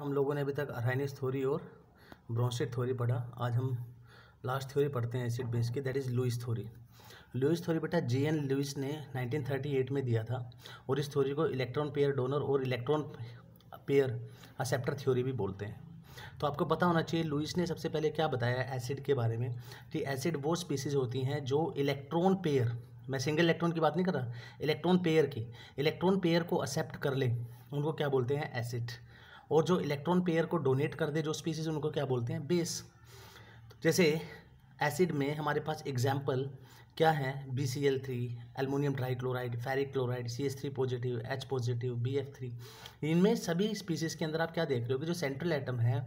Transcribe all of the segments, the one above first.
हम लोगों ने अभी तक अराइनिस थ्योरी और ब्रोंस्टेड थ्योरी पढ़ा आज हम लास्ट थ्योरी पढ़ते हैं एसिड बेस की that is Lewis theory Lewis theory बेटा जे एन लुइस ने 1938 में दिया था और इस थ्योरी को इलेक्ट्रॉन पेयर डोनर और इलेक्ट्रॉन पेयर असेप्टर थ्योरी भी बोलते हैं तो आपको पता होना चाहिए लुइस ने सबसे पहले क्या बताया एसिड के बारे में कि एसिड वो स्पीसीज होती हैं जो इलेक्ट्रॉन पेयर मैं सिंगल इलेक्ट्रॉन की बात नहीं कर रहा इलेक्ट्रॉन पेयर की इलेक्ट्रॉन पेयर को एक्सेप्ट कर ले उनको क्या बोलते हैं एसिड और जो इलेक्ट्रॉन पेयर को डोनेट कर दे जो स्पीसीज उनको क्या बोलते हैं बेस जैसे एसिड में हमारे पास एग्जाम्पल क्या है B C L three trichloride ferric chloride C S three positive H positive B F three इनमें सभी स्पीसीज़ के अंदर आप क्या देख रहे हो कि जो सेंट्रल एटम है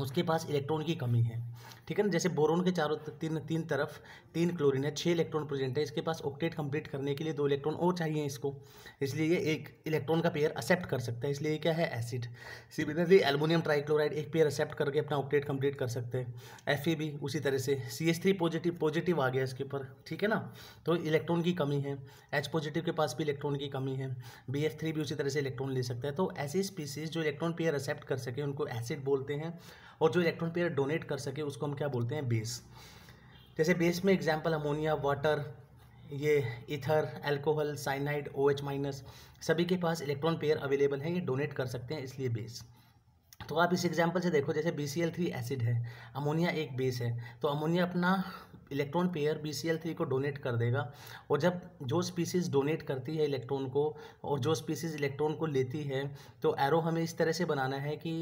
उसके पास इलेक्ट्रॉन की कमी है ठीक है ना जैसे बोरोन के चारों तीन तीन तरफ तीन क्लोरीन है छः इलेक्ट्रॉन प्रेजेंट है इसके पास ऑक्टेट कंप्लीट करने के लिए दो इलेक्ट्रॉन और चाहिए इसको इसलिए ये एक इलेक्ट्रॉन का पेयर एक्सेप्ट कर सकता है इसलिए क्या है एसिड सिमिलरली एल्मोनियम ट्राइक्लोराइड एक पेयर एक्सेप्ट करके अपना ऑक्टेट कंप्लीट कर सकते हैं एफ भी उसी तरह से C S three positive positive आ गया इसके ऊपर ठीक है ना तो इलेक्ट्रॉन की कमी है एच पॉजिटिव के पास भी इलेक्ट्रॉन की कमी है बी एफ थ्री भी उसी तरह से इलेक्ट्रॉन ले सकता है तो ऐसी स्पीसीज जो इलेक्ट्रॉन पेयर एक्सेप्ट कर सके उनको एसिड बोलते हैं और जो इलेक्ट्रॉन पेयर डोनेट कर सके उसको हम क्या बोलते हैं बेस जैसे बेस में एग्जाम्पल अमोनिया वाटर ये ether alcohol cyanide O H minus सभी के पास इलेक्ट्रॉन पेयर अवेलेबल हैं ये डोनेट कर सकते हैं इसलिए बेस तो आप इस एग्जाम्पल से देखो जैसे B C L three acid है अमोनिया एक बेस है तो अमोनिया अपना electron pair B C L three को डोनेट कर देगा और जब जो स्पीसीज़ डोनेट करती है इलेक्ट्रॉन को और जो स्पीसीज़ इलेक्ट्रॉन को लेती है तो एरो हमें इस तरह से बनाना है कि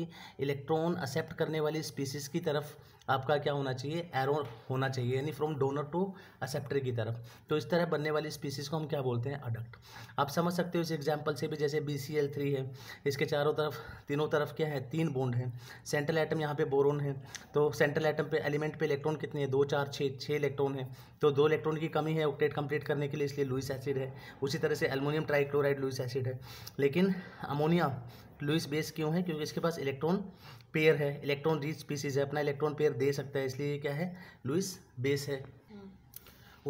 इलेक्ट्रॉन एक्सेप्ट करने वाली स्पीसीज़ की तरफ आपका क्या होना चाहिए एरो होना चाहिए यानी फ्रॉम डोनर टू असेप्टर की तरफ तो इस तरह बनने वाली स्पीसीज को हम क्या बोलते हैं अडक्ट आप समझ सकते हो इस एग्जाम्पल से भी जैसे बी सी एल थ्री है इसके चारों तरफ तीनों तरफ क्या है तीन बोन्ड हैं सेंट्रल एटम यहाँ पे बोरोन है तो सेंट्रल एटम पे एलिमेंट पे इलेक्ट्रॉन कितने हैं दो चार छः छः इलेक्ट्रॉन है तो दो इलेक्ट्रॉन की कमी है ऑक्टेट कंप्लीट करने के लिए इसलिए लुइस एसिड है उसी तरह से एलमोनियम ट्राइक्लोराइड लुइस एसिड है लेकिन अमोनिया लुइस बेस क्यों है क्योंकि इसके पास इलेक्ट्रॉन पेयर है इलेक्ट्रॉन रिच स्पीसीज है अपना इलेक्ट्रॉन पेयर दे सकता है इसलिए क्या है लुइस बेस है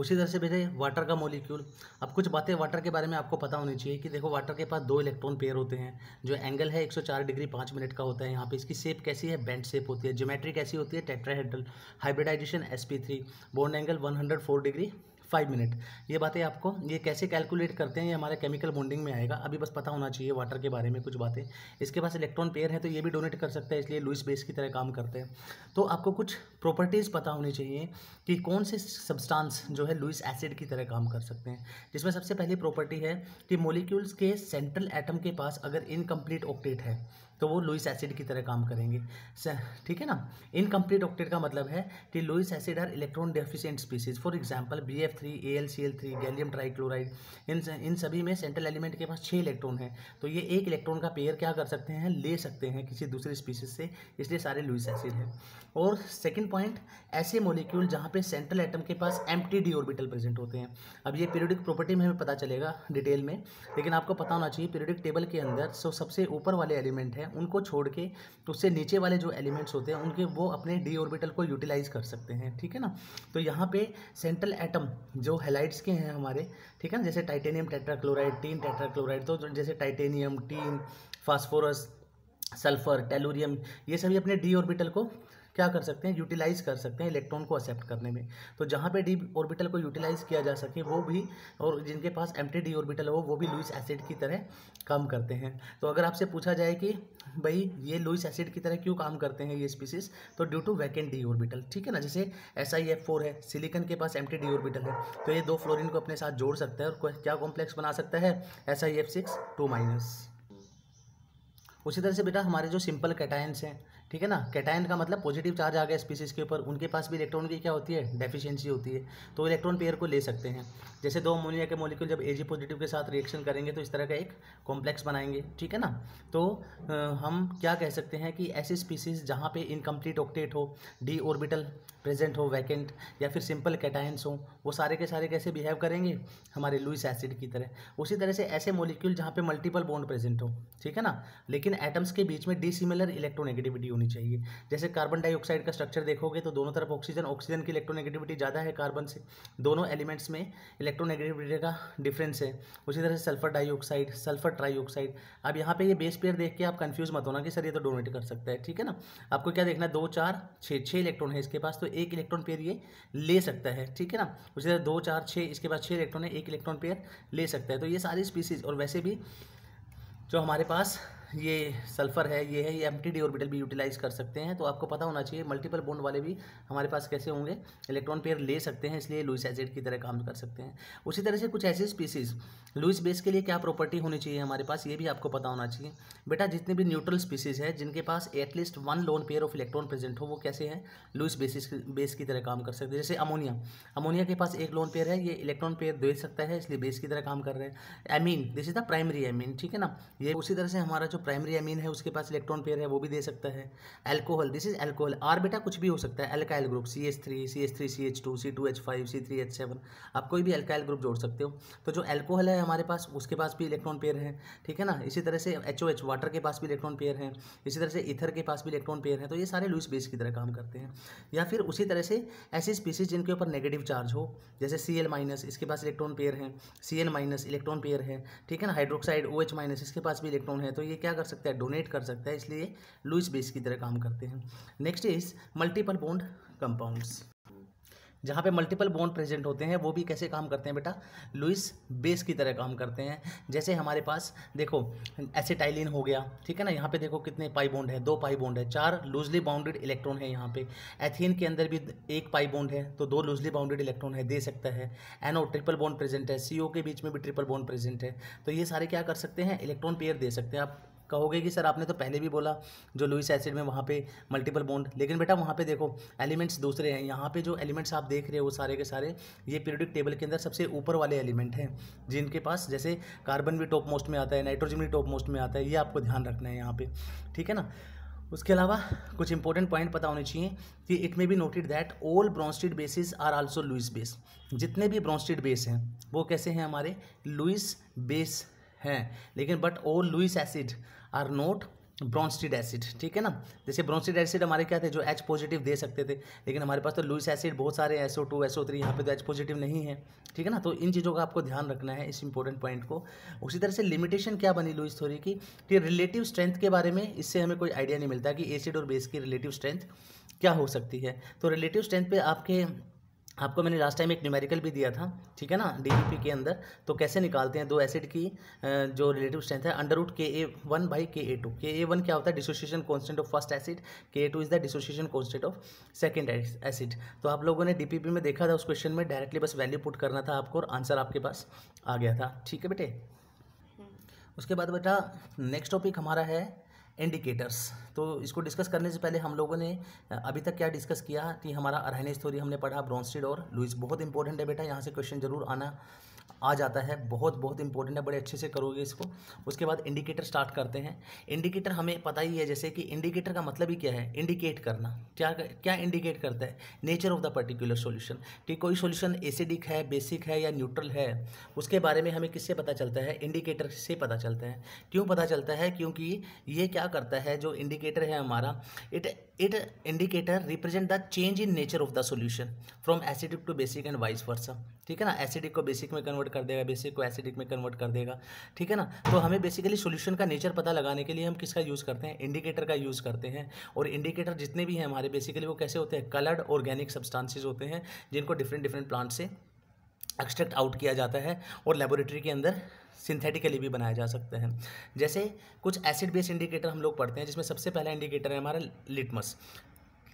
उसी तरह से भेजा वाटर का मोलिक्यूल अब कुछ बातें वाटर के बारे में आपको पता होनी चाहिए कि देखो वाटर के पास दो इलेक्ट्रॉन पेयर होते हैं जो एंगल है 104 डिग्री पाँच मिनट का होता है यहाँ पे इसकी शेप कैसी है बेंड शेप होती है ज्योमेट्री कैसी होती है tetrahedral hybridization S P three bond angle 104 degree five minute ये बातें आपको ये कैसे कैलकुलेट करते हैं ये हमारे केमिकल बॉन्डिंग में आएगा अभी बस पता होना चाहिए वाटर के बारे में कुछ बातें इसके पास इलेक्ट्रॉन पेयर है तो ये भी डोनेट कर सकता है इसलिए लुइस बेस की तरह काम करते हैं तो आपको कुछ प्रॉपर्टीज़ पता होनी चाहिए कि कौन से सब्सटांस जो है लुइस एसिड की तरह काम कर सकते हैं जिसमें सबसे पहली प्रॉपर्टी है कि मोलिक्यूल्स के सेंट्रल एटम के पास अगर इनकम्प्लीट ऑक्टेट है तो वो लुइस एसिड की तरह काम करेंगे ठीक है ना इनकम्प्लीट ऑक्टेट का मतलब है कि Lewis acid are electron deficient species for example B F three A L C L three gallium trichloride इन इन सभी में सेंट्रल एलिमेंट के पास छः इलेक्ट्रॉन हैं तो ये एक इलेक्ट्रॉन का पेयर क्या कर सकते हैं ले सकते हैं किसी दूसरे स्पीसीज से इसलिए सारे लुइस एसिड हैं और सेकेंड पॉइंट ऐसे मोलिक्यूल जहाँ पर सेंट्रल एटम के पास एम डी ऑर्बिटल प्रेजेंट होते हैं अब ये पीरियोडिक प्रॉपर्टी में हमें पता चलेगा डिटेल में लेकिन आपको पता होना चाहिए पीरियोडिक टेबल के अंदर सो सबसे ऊपर वाले एलिमेंट है हैं उनको छोड़ के तो उससे नीचे वाले जो एलिमेंट्स होते हैं उनके वो अपने डी ऑर्बिटल को यूटिलाइज कर सकते हैं ठीक है ना तो यहाँ पे सेंट्रल एटम जो हेलाइट्स के हैं हमारे ठीक है ना जैसे टाइटेनियम टेट्राक्लोराइड टीन टेट्राक्लोराइड तो जैसे titanium tin phosphorus sulphur tellurium ये सभी अपने डी ऑर्बिटल को क्या कर सकते हैं यूटिलाइज कर सकते हैं इलेक्ट्रॉन को एक्सेप्ट करने में तो जहाँ पे डी ऑर्बिटल को यूटिलाइज किया जा सके वो भी और जिनके पास एम टी डी ऑर्बिटल हो वो भी लुइस एसिड की तरह काम करते हैं तो अगर आपसे पूछा जाए कि भाई ये लुइस एसिड की तरह क्यों काम करते हैं ये स्पीसीज तो due to vacant D orbital ठीक है ना जैसे एस आई एफ फोर है सिलिकन के पास एम टी डी ऑर्बिटल है तो ये दो फ्लोरिन को अपने साथ जोड़ सकते हैं और क्या कॉम्प्लेक्स बना सकता है S I F six two minus उसी तरह से बेटा हमारे जो सिंपल कैटायंस हैं ठीक है ना कैटाइन का मतलब पॉजिटिव चार्ज आ गया स्पीसीज के ऊपर उनके पास भी इलेक्ट्रॉन की क्या होती है डेफिशिएंसी होती है तो इलेक्ट्रॉन पेयर को ले सकते हैं जैसे दो अमोनिया के मॉलिक्यूल जब एजी पॉजिटिव के साथ रिएक्शन करेंगे तो इस तरह का एक कॉम्प्लेक्स बनाएंगे ठीक है ना तो आ, हम क्या कह सकते हैं कि ऐसी स्पीसीज जहाँ पे इनकम्प्लीट ऑक्टेट हो डी ऑर्बिटल प्रेजेंट हो वैकेंट या फिर सिंपल कैटाइंस हो वो सारे के सारे कैसे बिहेव करेंगे हमारे लुइस एसिड की तरह उसी तरह से ऐसे मॉलिक्यूल जहाँ पे मल्टीपल बॉन्ड प्रेजेंट हो ठीक है ना लेकिन एटम्स के बीच में डिसिमिलर इलेक्ट्रोनेगेटिविटी होनी चाहिए जैसे कार्बन डाइऑक्साइड का स्ट्रक्चर देखोगे तो दोनों तरफ ऑक्सीजन ऑक्सीजन की इलेक्ट्रोनेगेटिविटी ज़्यादा है कार्बन से दोनों एलिमेंट्स में इलेक्ट्रोनेगेटिविटी का डिफरेंस है उसी तरह से सल्फर डाइऑक्साइड सल्फर ट्राईऑक्साइड अब यहाँ पे ये बेस पेयर देख के आप कन्फ्यूज मत होना कि सर ये तो डोनेट कर सकता है ठीक है ना आपको क्या देखना दो चार छः छः इलेक्ट्रॉन है इसके पास तो एक इलेक्ट्रॉन पेयर ये ले सकता है ठीक है ना उसी तरह दो चार छः इसके पास छः इलेक्ट्रॉन है एक इलेक्ट्रॉन पेयर ले सकता है तो ये सारी स्पीसीज और वैसे भी जो हमारे पास ये सल्फ़र है ये है ये एम टी ऑर्बिटल भी यूटिलाइज़ कर सकते हैं तो आपको पता होना चाहिए मल्टीपल बोन वाले भी हमारे पास कैसे होंगे इलेक्ट्रॉन पेयर ले सकते हैं इसलिए लुइस एसिड की तरह काम कर सकते हैं उसी तरह से कुछ ऐसे स्पीसीज़ लुइस बेस के लिए क्या प्रॉपर्टी होनी चाहिए हमारे पास ये भी आपको पता होना चाहिए बेटा जितने भी न्यूट्रल स्पीसीज़ है जिनके पास at least one lone pair of electron present हो वो कैसे हैं लुइस बेसिस बेस की तरह काम कर सकते हैं जैसे अमोनिया अमोनिया के पास एक लोन पेयर है ये इलेक्ट्रॉन पेयर दे सकता है इसलिए बेस की तरह काम कर रहे हैं amine this is the primary amine ठीक है ना ये उसी तरह से हमारा जो प्राइमरी अमीन है उसके पास इलेक्ट्रॉन पेयर है वो भी दे सकता है alcohol this is alcohol R बेटा कुछ भी हो सकता है alkyl group C H three C H three C H two C two H five C three H seven आप कोई भी एल्काइल ग्रुप जोड़ सकते हो तो जो एल्कोहल है हमारे पास उसके पास भी इलेक्ट्रॉन पेयर है ठीक है ना इसी तरह से एच ओ एच वाटर के पास भी इलेक्ट्रॉन पेयर है इसी तरह से इथर के पास भी इलेक्ट्रॉन पेयर है तो ये सारे लुइस बेस की तरह काम करते हैं या फिर उसी तरह से ऐसी स्पीसीज जिनके ऊपर नेगेटिव चार्ज हो जैसे सी एल माइनस इसके पास इलेक्ट्रॉन पेयर है C L minus electron pair है ठीक है ना हाइड्रोक्साइड ओ एच माइनस इसके पास भी इलेक्ट्रॉन है तो ये क्या कर सकता है डोनेट कर सकता है इसलिए लुइस बेस की तरह काम करते हैं next is multiple bond compounds जहाँ पे मल्टीपल बॉन्ड प्रेजेंट होते हैं वो भी कैसे काम करते हैं बेटा लुइस बेस की तरह काम करते हैं जैसे हमारे पास देखो एसिटाइलिन हो गया ठीक है ना यहाँ पे देखो कितने पाई बॉन्ड है दो पाई बॉन्ड है चार लूजली बाउंडेड इलेक्ट्रॉन है यहाँ पे एथीन के अंदर भी एक पाई बॉन्ड है तो दो लूजली बाउंडेड इलेक्ट्रॉन है दे सकता है एनो ट्रिपल बॉन्ड प्रेजेंट है सी के बीच में भी ट्रिपल बॉन्ड प्रेजेंट है तो ये सारे क्या कर सकते हैं इलेक्ट्रॉन पेयर दे सकते हैं आप कहोगे कि सर आपने तो पहले भी बोला जो लुइस एसिड में वहाँ पे मल्टीपल बॉन्ड लेकिन बेटा वहाँ पे देखो एलिमेंट्स दूसरे हैं यहाँ पे जो एलिमेंट्स आप देख रहे हो सारे के सारे ये पीरियडिक टेबल के अंदर सबसे ऊपर वाले एलिमेंट हैं जिनके पास जैसे कार्बन भी टॉप मोस्ट में आता है नाइट्रोजन भी टॉप मोस्ट में आता है ये आपको ध्यान रखना है यहाँ पर ठीक है ना उसके अलावा कुछ इंपॉर्टेंट पॉइंट पता होने चाहिए कि it may be noted that all Bronsted bases are also Lewis base जितने भी ब्रॉन्स्टिड बेस हैं वो कैसे हैं हमारे लुइस बेस हैं लेकिन but all Lewis acid are not Bronsted acid ठीक है ना जैसे ब्रॉन्स्टिड एसिड हमारे क्या थे जो एच पॉजिटिव दे सकते थे लेकिन हमारे पास तो लुइस एसिड बहुत सारे एसओ टू एसओ थ्री यहाँ पे तो एच पॉजिटिव नहीं है ठीक है ना तो इन चीज़ों का आपको ध्यान रखना है इस इंपॉर्टेंट पॉइंट को उसी तरह से लिमिटेशन क्या बनी लुइस थ्योरी की कि रिलेटिव स्ट्रेंथ के बारे में इससे हमें कोई आइडिया नहीं मिलता कि एसिड और बेस की रिलेटिव स्ट्रेंथ क्या हो सकती है तो रिलेटिव स्ट्रेंथ पर आपके आपको मैंने लास्ट टाइम एक न्यूमेरिकल भी दिया था ठीक है ना डीपीपी के अंदर तो कैसे निकालते हैं दो एसिड की जो रिलेटिव स्ट्रेंथ है under root K A one by के ए टू के ए वन क्या होता है dissociation constant of first acid K A two is the dissociation constant of second acid तो आप लोगों ने डीपीपी में देखा था उस क्वेश्चन में डायरेक्टली बस वैल्यू पुट करना था आपको और आंसर आपके पास आ गया था ठीक है बेटे हम्म। उसके बाद बेटा नेक्स्ट टॉपिक हमारा है इंडिकेटर्स तो इसको डिस्कस करने से पहले हम लोगों ने अभी तक क्या डिस्कस किया कि हमारा अरहनी स्टोरी हमने पढ़ा ब्रॉन्स्टेड और लुइस बहुत इंपॉर्टेंट है बेटा यहाँ से क्वेश्चन जरूर आना आ जाता है बहुत बहुत इंपॉर्टेंट है बड़े अच्छे से करोगे इसको उसके बाद इंडिकेटर स्टार्ट करते हैं इंडिकेटर हमें पता ही है जैसे कि इंडिकेटर का मतलब ही क्या है इंडिकेट करना क्या क्या इंडिकेट करता है nature of the particular solution कि कोई सोल्यूशन एसिडिक है बेसिक है या न्यूट्रल है उसके बारे में हमें किससे पता चलता है इंडिकेटर से पता चलता है क्यों पता चलता है क्योंकि ये क्या करता है जो इंडिकेटर है हमारा it it indicator represent the change in nature of the solution from acidic to basic and vice versa ठीक है ना एसिडिक को बेसिक में कन्वर्ट कर देगा बेसिक को एसिडिक में कन्वर्ट कर देगा ठीक है ना तो हमें बेसिकली सोल्यूशन का नेचर पता लगाने के लिए हम किसका यूज़ करते हैं इंडिकेटर का यूज़ करते हैं और इंडिकेटर जितने भी हैं हमारे बेसिकली वो कैसे होते हैं कलर्ड ऑर्गेनिक सब्सटांसिस होते हैं जिनको डिफरेंट डिफरेंट प्लांट से एक्सट्रैक्ट आउट किया जाता है और लेबोरेटरी के अंदर सिंथेटिकली भी बनाए जा सकते हैं जैसे कुछ एसिड बेस इंडिकेटर हम लोग पढ़ते हैं जिसमें सबसे पहला इंडिकेटर है हमारा लिटमस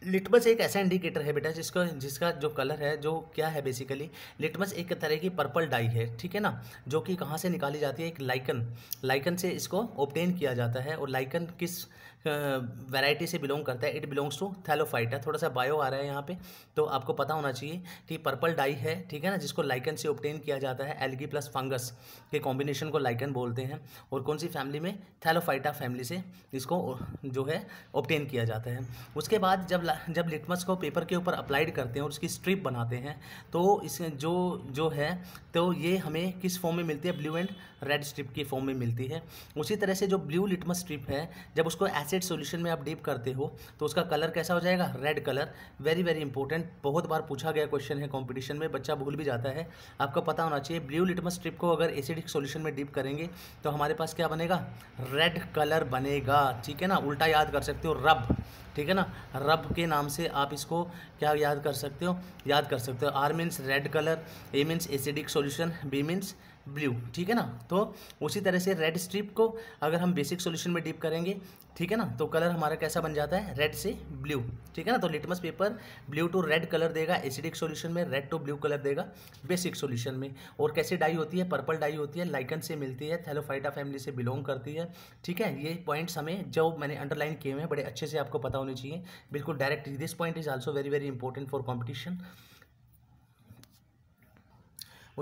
लिटमस एक ऐसा इंडिकेटर है बेटा जिसका जिसका जो कलर है जो क्या है बेसिकली लिटमस एक तरह की पर्पल डाई है ठीक है ना जो कि कहाँ से निकाली जाती है एक लाइकन लाइकन से इसको ओपटेन किया जाता है और लाइकन किस वैरायटी से बिलोंग करता है इट बिलोंग्स टू थैलोफाइटा थोड़ा सा बायो आ रहा है यहाँ पे तो आपको पता होना चाहिए कि पर्पल डाई है ठीक है ना जिसको लाइकन से ऑप्टेन किया जाता है एल्गी प्लस फंगस के कॉम्बिनेशन को लाइकन बोलते हैं और कौन सी फैमिली में थैलोफाइटा फैमिली से इसको जो है ऑप्टेन किया जाता है उसके बाद जब जब लिटमस को पेपर के ऊपर अप्लाइड करते हैं और उसकी स्ट्रिप बनाते हैं तो इस जो जो है तो ये हमें किस फॉर्म में मिलती है ब्लू एंड रेड स्ट्रिप की फॉर्म में मिलती है उसी तरह से जो ब्लू लिटमस स्ट्रिप है जब उसको एस एसिड सॉल्यूशन में आप डीप करते हो तो उसका कलर कैसा हो जाएगा red colour very very important बहुत बार पूछा गया क्वेश्चन है कॉम्पिटिशन में बच्चा भूल भी जाता है आपको पता होना चाहिए ब्लू लिटमस स्ट्रिप को अगर एसिडिक सोल्यूशन में डीप करेंगे तो हमारे पास क्या बनेगा रेड कलर बनेगा ठीक है ना उल्टा याद कर सकते हो रब ठीक है ना रब के नाम से आप इसको क्या याद कर सकते हो याद कर सकते हो R means red colour A means acidic solution B means blue ठीक है ना तो उसी तरह से रेड स्ट्रिप को अगर हम बेसिक सॉल्यूशन में डीप करेंगे ठीक है ना तो कलर हमारा कैसा बन जाता है रेड से ब्लू ठीक है ना तो litmus paper blue to red colour देगा एसिडिक सॉल्यूशन में रेड टू ब्लू कलर देगा बेसिक सॉल्यूशन में और कैसे डाई होती है पर्पल डाई होती है लाइकन से मिलती है थैलोफाइटा फैमिली से बिलोंग करती है ठीक है ये पॉइंट्स हमें जो मैंने अंडरलाइन किए हुए हैं बड़े अच्छे से आपको पता होनी चाहिए बिल्कुल direct this point is also very very important for competition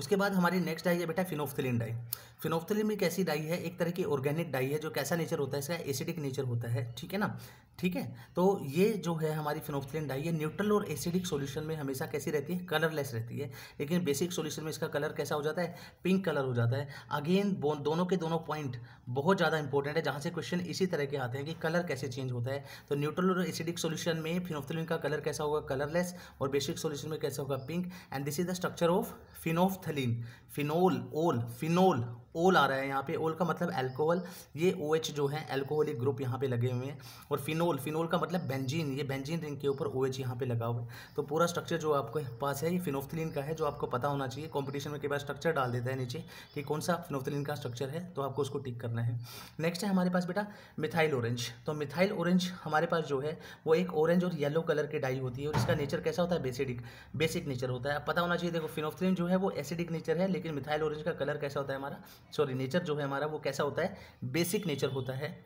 उसके बाद हमारी नेक्स्ट डाई है बेटा phenolphthalein dye phenolphthalimic acid dye है एक तरह की ऑर्गेनिक डाई है जो कैसा नेचर होता है इसका एसिडिक नेचर होता है ठीक है ना ठीक है तो ये जो है हमारी फिनोफ्थलिन डाई है न्यूट्रल और एसिडिक सॉल्यूशन में हमेशा कैसी रहती है कलरलेस रहती है लेकिन बेसिक सॉल्यूशन में इसका कलर कैसा हो जाता है पिंक कलर हो जाता है अगेन दोनों के दोनों पॉइंट बहुत ज़्यादा इंपॉर्टेंट है जहाँ से क्वेश्चन इसी तरह के आते हैं कि कलर कैसे चेंज होता है तो न्यूट्रल और एसिडिक सोल्यूशन में फिनोफ्थलिन का कलर कैसा होगा कलरलेस और बेसिक सोल्यूशन में कैसा होगा pink and this is the structure of phenolphthalein phenol ol phenol ol आ रहा है यहाँ पे ओल का मतलब अल्कोहल ये ओ OH जो है अल्कोहलिक ग्रुप यहाँ पे लगे हुए हैं और फिनोल फिनोल का मतलब बेंजीन ये बेंजीन रिंग के ऊपर ओ OH यहाँ पे लगा हुआ है तो पूरा स्ट्रक्चर जो आपके पास है ये फिनोफ्थिलीन का है जो आपको पता होना चाहिए कॉम्पिटिशन में कई बार स्ट्रक्चर डाल देता है नीचे कि कौन सा फिनोफ्थिलीन का स्ट्रक्चर है तो आपको उसको टिक करना है नेक्स्ट है हमारे पास बेटा मिथाइल ऑरेंज तो मिथाइल ऑरेंज हमारे पास जो है वो एक ऑरेंज और येलो कलर की डाई होती है और इसका नेचर कैसा होता है बेसिडिक बेसिक नेचर होता है पता होना चाहिए देखो फिनोफ्थिलीन जो है वो एसिडिक नेचर है लेकिन मिथाइल ऑरेंज का कलर कैसा होता है हमारा सॉरी नेचर जो है हमारा वो कैसा होता है बेसिक नेचर होता है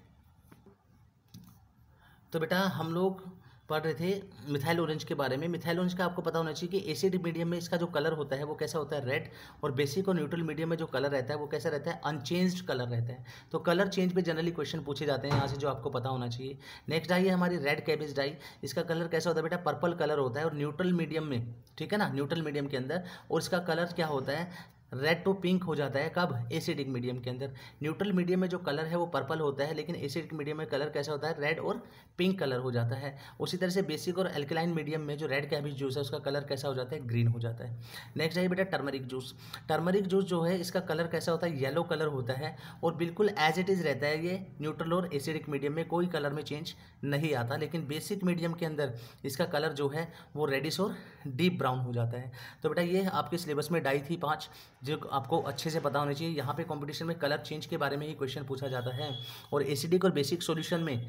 तो बेटा हम लोग पढ़ रहे थे मिथाइल ऑरेंज के बारे में मिथाइल ऑरेंज का आपको पता होना चाहिए कि एसिड मीडियम में इसका जो कलर होता है वो कैसा होता है रेड और बेसिक और न्यूट्रल मीडियम में जो कलर रहता है वो कैसा रहता है अनचेंज्ड कलर रहता है तो कलर चेंज पे जनरली क्वेश्चन पूछे जाते हैं यहाँ से जो आपको पता होना चाहिए नेक्स्ट डाई है हमारी रेड कैबेज डाई इसका कलर कैसा होता है बेटा पर्पल कलर होता है और न्यूट्रल मीडियम में ठीक है ना न्यूट्रल मीडियम के अंदर और इसका कलर क्या होता है रेड टू पिंक हो जाता है कब एसिडिक मीडियम के अंदर न्यूट्रल मीडियम में जो कलर है वो पर्पल होता है लेकिन एसिडिक मीडियम में कलर कैसा होता है रेड और पिंक कलर हो जाता है उसी तरह से बेसिक और एल्कलाइन मीडियम में जो रेड कैबिज जूस है उसका कलर कैसा हो जाता है ग्रीन हो जाता है नेक्स्ट आइए बेटा टर्मरिक जूस टर्मरिक जूस जो है इसका कलर कैसा होता है येलो कलर होता है और बिल्कुल एज इट इज़ रहता है ये न्यूट्रल और एसिडिक मीडियम में कोई कलर में चेंज नहीं आता लेकिन बेसिक मीडियम के अंदर इसका कलर जो है वो रेडिश और डीप ब्राउन हो जाता है तो बेटा ये आपके सिलेबस में डाई थी पाँच जो आपको अच्छे से पता होना चाहिए यहाँ पे कंपटीशन में कलर चेंज के बारे में ही क्वेश्चन पूछा जाता है और एसिडिक और बेसिक सॉल्यूशन में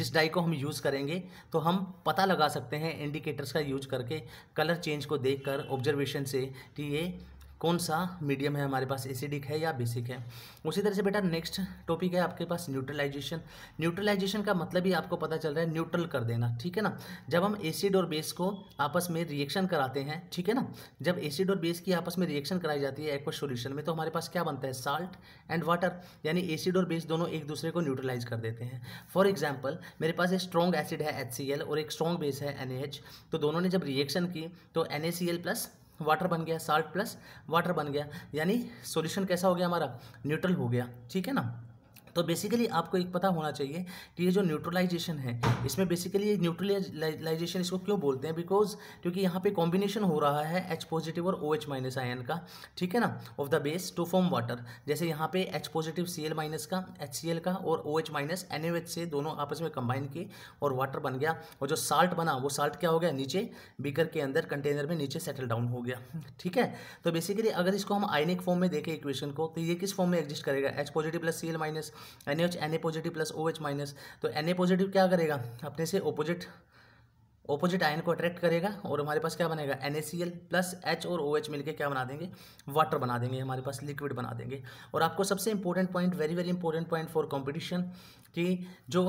जिस डाई को हम यूज़ करेंगे तो हम पता लगा सकते हैं इंडिकेटर्स का यूज करके कलर चेंज को देखकर ऑब्जर्वेशन से कि ये कौन सा मीडियम है हमारे पास एसिडिक है या बेसिक है उसी तरह से बेटा नेक्स्ट टॉपिक है आपके पास न्यूट्रलाइजेशन न्यूट्रलाइजेशन का मतलब ही आपको पता चल रहा है न्यूट्रल कर देना ठीक है ना जब हम एसिड और बेस को आपस में रिएक्शन कराते हैं ठीक है ना जब एसिड और बेस की आपस में रिएक्शन कराई जाती है एक्वा सोल्यूशन में तो हमारे पास क्या बनता है साल्ट एंड वाटर यानी एसिड और बेस दोनों एक दूसरे को न्यूट्रलाइज कर देते हैं फॉर एग्जाम्पल मेरे पास एक स्ट्रॉन्ग एसिड है एच और एक स्ट्रॉन्ग बेस है एन तो दोनों ने जब रिएक्शन की तो एन प्लस वाटर बन गया साल्ट प्लस वाटर बन गया यानी सॉल्यूशन कैसा हो गया हमारा न्यूट्रल हो गया ठीक है ना तो बेसिकली आपको एक पता होना चाहिए कि ये जो न्यूट्रलाइजेशन है इसमें बेसिकली ये न्यूट्रलाइजेशन इसको क्यों बोलते हैं बिकॉज क्योंकि यहाँ पे कॉम्बिनेशन हो रहा है एच पॉजिटिव और ओ एच माइनस आयन का ठीक है ना of the base to form water जैसे यहाँ पे H positive C L minus का एच सी एल का और O H minus N H से दोनों आपस में कंबाइन किए और वाटर बन गया और जो साल्ट बना वो साल्ट क्या हो गया नीचे बीकर के अंदर कंटेनर में नीचे सेटल डाउन हो गया ठीक है तो बेसिकली अगर इसको हम आयनिक फॉर्म में देखें इक्वेशन को तो ये किस फॉर्म में एग्जिस्ट करेगा H positive plus C L minus N H N A positive plus O H minus तो एन ए पॉजिटिव क्या करेगा अपने से ओपोजिट ओपोजिट आयन को अट्रैक्ट करेगा और हमारे पास क्या बनेगा एन प्लस एच और ओ OH मिलकर क्या बना देंगे वाटर बना देंगे हमारे पास लिक्विड बना देंगे और आपको सबसे important point very very important point for competition कि जो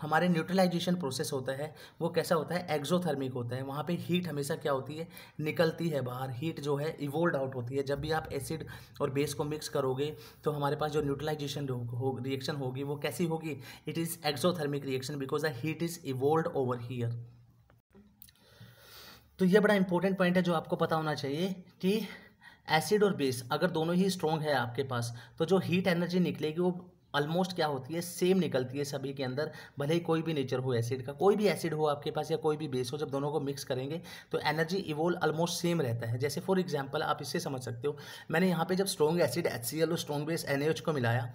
हमारे न्यूट्रलाइजेशन प्रोसेस होता है वो कैसा होता है एक्जोथर्मिक होता है वहाँ पे हीट हमेशा क्या होती है निकलती है बाहर हीट जो है इवोल्ड आउट होती है जब भी आप एसिड और बेस को मिक्स करोगे तो हमारे पास जो न्यूट्रलाइजेशन हो रिएक्शन होगी वो कैसी होगी it is exothermic reaction because the heat is evolved over here तो ये बड़ा इंपॉर्टेंट पॉइंट है जो आपको पता होना चाहिए कि एसिड और बेस अगर दोनों ही स्ट्रॉन्ग है आपके पास तो जो हीट एनर्जी निकलेगी वो ऑलमोस्ट क्या होती है सेम निकलती है सभी के अंदर भले ही कोई भी नेचर हो एसिड का कोई भी एसिड हो आपके पास या कोई भी बेस हो जब दोनों को मिक्स करेंगे तो एनर्जी इवोल्व ऑलमोस्ट सेम रहता है जैसे फॉर एग्जाम्पल आप इससे समझ सकते हो मैंने यहाँ पे जब स्ट्रॉन्ग एसिड एच और स्ट्रॉन्ग बेस एन को मिलाया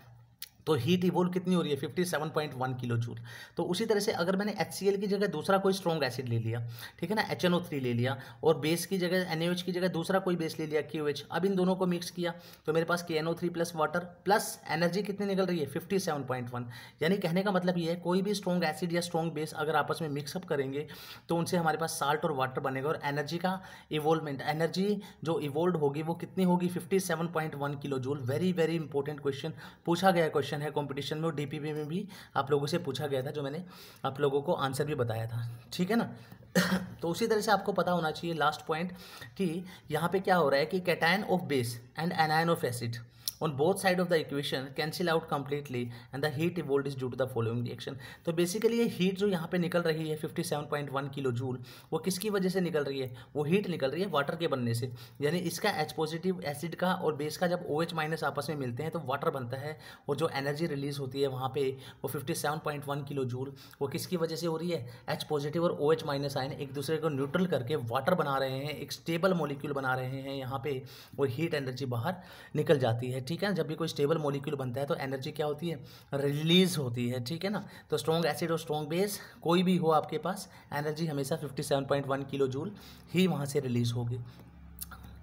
तो हीट इवोल्व कितनी हो रही है fifty seven point one kilo joule तो उसी तरह से अगर मैंने एच सी एल की जगह दूसरा कोई स्ट्रॉन्ग एसिड ले लिया ठीक है ना एच एन ओ थ्री ले लिया और बेस की जगह एन एच की जगह दूसरा कोई बेस ले लिया क्यू एच अब इन दोनों को मिक्स किया तो मेरे पास K N O three plus water plus energy कितनी निकल रही है फिफ्टी सेवन पॉइंट वन यानी कहने का मतलब ये है कोई भी स्ट्रॉन्ग एसिड या स्ट्रॉन्ग बेस अगर आपस में मिक्सअप करेंगे तो उनसे हमारे पास साल्ट और वाटर बनेगा और एनर्जी का इवोल्वमेंट एनर्जी जो इवोल्व होगी वो कितनी होगी fifty seven point one kilo joule very very important question पूछा गया क्वेश्चन क्वेश्चन है कंपटीशन में और डी में भी आप लोगों से पूछा गया था जो मैंने आप लोगों को आंसर भी बताया था ठीक है ना तो उसी तरह से आपको पता होना चाहिए लास्ट पॉइंट कि यहाँ पे क्या हो रहा है कि cation of base and anion of acid on both side of the equation cancel out completely and the heat evolved is due to the following reaction तो basically ये heat जो यहाँ पे निकल रही है 57.1 किलो जूल वो किसकी वजह से निकल रही है वो हीट निकल रही है वाटर के बनने से यानी इसका एच पॉजिटिव एसिड का और बेस का जब ओ एच माइनस आपस में मिलते हैं तो वाटर बनता है और जो एनर्जी रिलीज होती है वहाँ पर वो fifty seven point one kilo kilojoule वो किसकी वजह से हो रही है एच पॉजिटिव और ओ एच माइनस आयन एक दूसरे को न्यूट्रल करके वाटर बना रहे हैं एक स्टेबल मोलिक्यूल बना रहे हैं यहाँ पर वो हीट एनर्जी बाहर निकल जाती है ठीक है ना जब भी कोई स्टेबल मोलिक्यूल बनता है तो एनर्जी क्या होती है रिलीज होती है ठीक है ना तो स्ट्रॉन्ग एसिड और स्ट्रॉन्ग बेस कोई भी हो आपके पास एनर्जी हमेशा 57.1 किलो जूल ही वहाँ से रिलीज होगी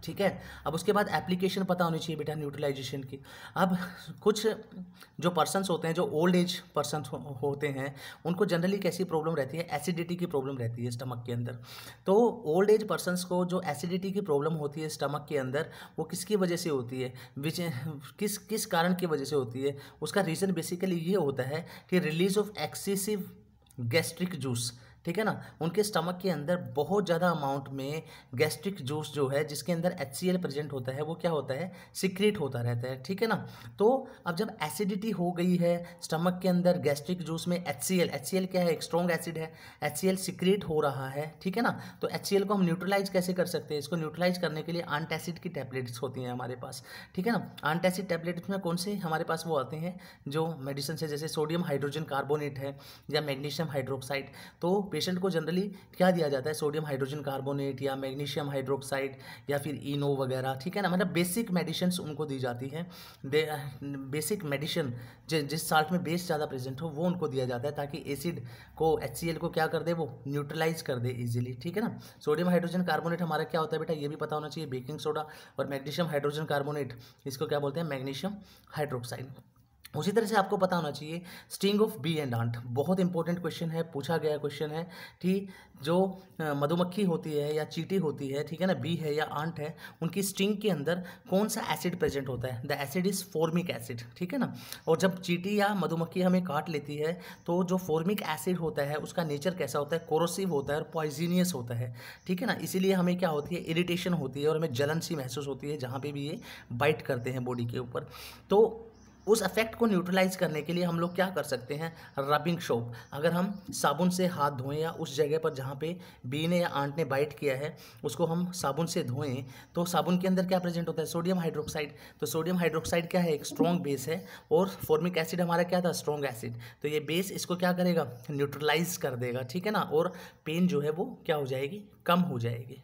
ठीक है अब उसके बाद एप्लीकेशन पता होनी चाहिए बेटा न्यूट्रलाइजेशन की अब कुछ जो पर्सनस होते हैं जो ओल्ड एज पर्सन होते हैं उनको जनरली कैसी प्रॉब्लम रहती है एसिडिटी की प्रॉब्लम रहती है स्टमक के अंदर तो ओल्ड एज पर्सनस को जो एसिडिटी की प्रॉब्लम होती है स्टमक के अंदर वो किसकी वजह से होती है विच किस किस कारण की वजह से होती है उसका रीज़न बेसिकली ये होता है कि release of excessive gastric juice ठीक है ना उनके स्टमक के अंदर बहुत ज़्यादा अमाउंट में गैस्ट्रिक जूस जो है जिसके अंदर एच सी प्रेजेंट होता है वो क्या होता है सिक्रेट होता रहता है ठीक है ना तो अब जब एसिडिटी हो गई है स्टमक के अंदर गैस्ट्रिक जूस में एच सी क्या है एक स्ट्रॉन्ग एसिड है एच सिक्रेट हो रहा है ठीक है ना तो एच को हम न्यूट्रलाइज कैसे कर सकते हैं इसको न्यूट्रलाइज करने के लिए आंट एसिड की टैबलेट्स होती हैं हमारे पास ठीक है ना आंट एसिड टैबलेट्स में कौन से हमारे पास वो आते हैं जो मेडिसिन से जैसे सोडियम हाइड्रोजन कार्बोनेट है या मैग्नीशियम हाइड्रोक्साइड तो पेशेंट को जनरली क्या दिया जाता है सोडियम हाइड्रोजन कार्बोनेट या मैग्नीशियम हाइड्रोक्साइड या फिर इनो वगैरह ठीक है ना मतलब बेसिक मेडिसिन उनको दी जाती है बेसिक मेडिसिन जिस साल्ट में बेस ज़्यादा प्रेजेंट हो वो उनको दिया जाता है ताकि एसिड को एच को क्या कर दे वो न्यूट्रलाइज कर दे ईजिली ठीक है ना सोडियम हाइड्रोजन कार्बोनेट हमारा क्या होता है बेटा ये भी पता होना चाहिए बेकिंग सोडा और मैग्नीशियम हाइड्रोजन कार्बोनेट इसको क्या बोलते हैं मैग्नीशियम हाइड्रोक्साइड उसी तरह से आपको पता होना चाहिए sting of bee and ant बहुत इंपॉर्टेंट क्वेश्चन है पूछा गया क्वेश्चन है कि जो मधुमक्खी होती है या चीटी होती है ठीक है ना बी है या आंट है उनकी स्टिंग के अंदर कौन सा एसिड प्रेजेंट होता है the acid is formic acid ठीक है ना और जब चीटी या मधुमक्खी हमें काट लेती है तो जो फॉर्मिक एसिड होता है उसका नेचर कैसा होता है कोरोसिव होता है और पॉइजीनियस होता है ठीक है ना इसीलिए हमें क्या होती है इरीटेशन होती है और हमें जलन सी महसूस होती है जहाँ पर भी ये बाइट करते हैं बॉडी के ऊपर तो उस इफेक्ट को न्यूट्रलाइज करने के लिए हम लोग क्या कर सकते हैं रबिंग शोप अगर हम साबुन से हाथ धोएं या उस जगह पर जहाँ पे बी ने या आंट ने बाइट किया है उसको हम साबुन से धोएं तो साबुन के अंदर क्या प्रेजेंट होता है सोडियम हाइड्रोक्साइड तो सोडियम हाइड्रोक्साइड क्या है एक स्ट्रॉन्ग बेस है और फॉर्मिक एसिड हमारा क्या था स्ट्रॉन्ग एसिड तो ये बेस इसको क्या करेगा न्यूट्रलाइज कर देगा ठीक है ना और पेन जो है वो क्या हो जाएगी कम हो जाएगी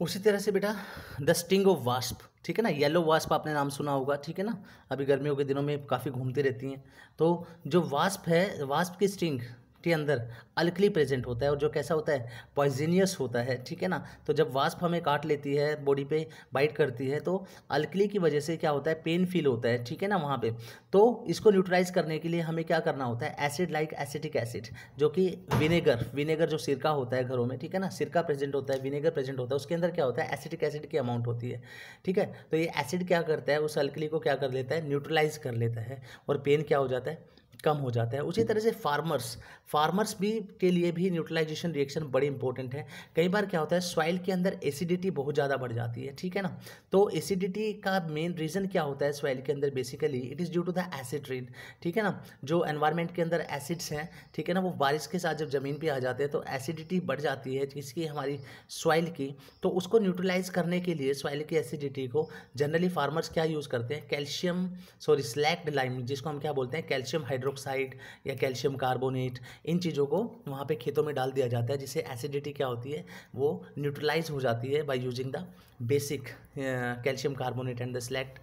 उसी तरह से बेटा द स्टिंग ऑफ वास्प ठीक है ना येलो वास्प आपने नाम सुना होगा ठीक है ना अभी गर्मियों के दिनों में काफ़ी घूमती रहती हैं तो जो वास्प है वास्प की स्टिंग के अंदर अल्कली प्रेजेंट होता है और जो कैसा होता है पॉइजनियस होता है ठीक है ना तो जब वास्प हमें काट लेती है बॉडी पे बाइट करती है तो अल्कली की वजह से क्या होता है पेन फील होता है ठीक है ना वहाँ पे तो इसको न्यूट्रलाइज करने के लिए हमें क्या करना होता है एसिड लाइक एसिटिक एसिड जो कि विनेगर विनेगर जो सिरका होता है घरों में ठीक है ना सिरका प्रेजेंट होता है विनेगर प्रेजेंट होता है उसके अंदर क्या होता है एसिटिक एसिड की अमाउंट होती है ठीक है तो ये एसिड क्या करता है उस अल्कली को क्या कर लेता है न्यूट्रलाइज कर लेता है और पेन क्या हो जाता है कम हो जाता है उसी तरह से फार्मर्स फार्मर्स भी के लिए भी न्यूट्रलाइजेशन रिएक्शन बड़ी इंपॉर्टेंट है कई बार क्या होता है सॉइल के अंदर एसिडिटी बहुत ज़्यादा बढ़ जाती है ठीक है ना तो एसिडिटी का मेन रीज़न क्या होता है सॉइल के अंदर basically it is due to the acid rain ठीक है ना जो एनवायरमेंट के अंदर एसिड्स हैं ठीक है ना वो बारिश के साथ जब ज़मीन पर आ जाते हैं तो एसिडिटी बढ़ जाती है जिसकी हमारी सॉइल की तो उसको न्यूट्रलाइज करने के लिए सॉइल की एसिडिटी को जनरली फार्मर्स क्या यूज़ करते हैं कैल्शियम सॉरी स्लैक्ड लाइम जिसको हम क्या बोलते हैं कैल्शियम हाइड्रो हाइड्रोक्साइड या कैल्शियम कार्बोनेट इन चीज़ों को वहाँ पे खेतों में डाल दिया जाता है जिससे एसिडिटी क्या होती है वो न्यूट्रलाइज हो जाती है by using the basic calcium carbonate and the slaked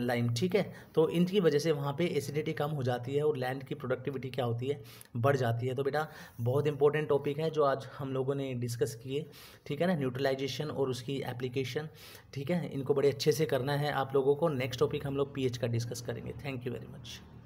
lime ठीक है तो इनकी वजह से वहाँ पे एसिडिटी कम हो जाती है और लैंड की प्रोडक्टिविटी क्या होती है बढ़ जाती है तो बेटा बहुत इंपॉर्टेंट टॉपिक है जो आज हम लोगों ने डिस्कस किए ठीक है ना न्यूट्रलाइजेशन और उसकी एप्लीकेशन ठीक है इनको बड़े अच्छे से करना है आप लोगों को नेक्स्ट टॉपिक हम लोग पी का डिस्कस करेंगे थैंक यू वेरी मच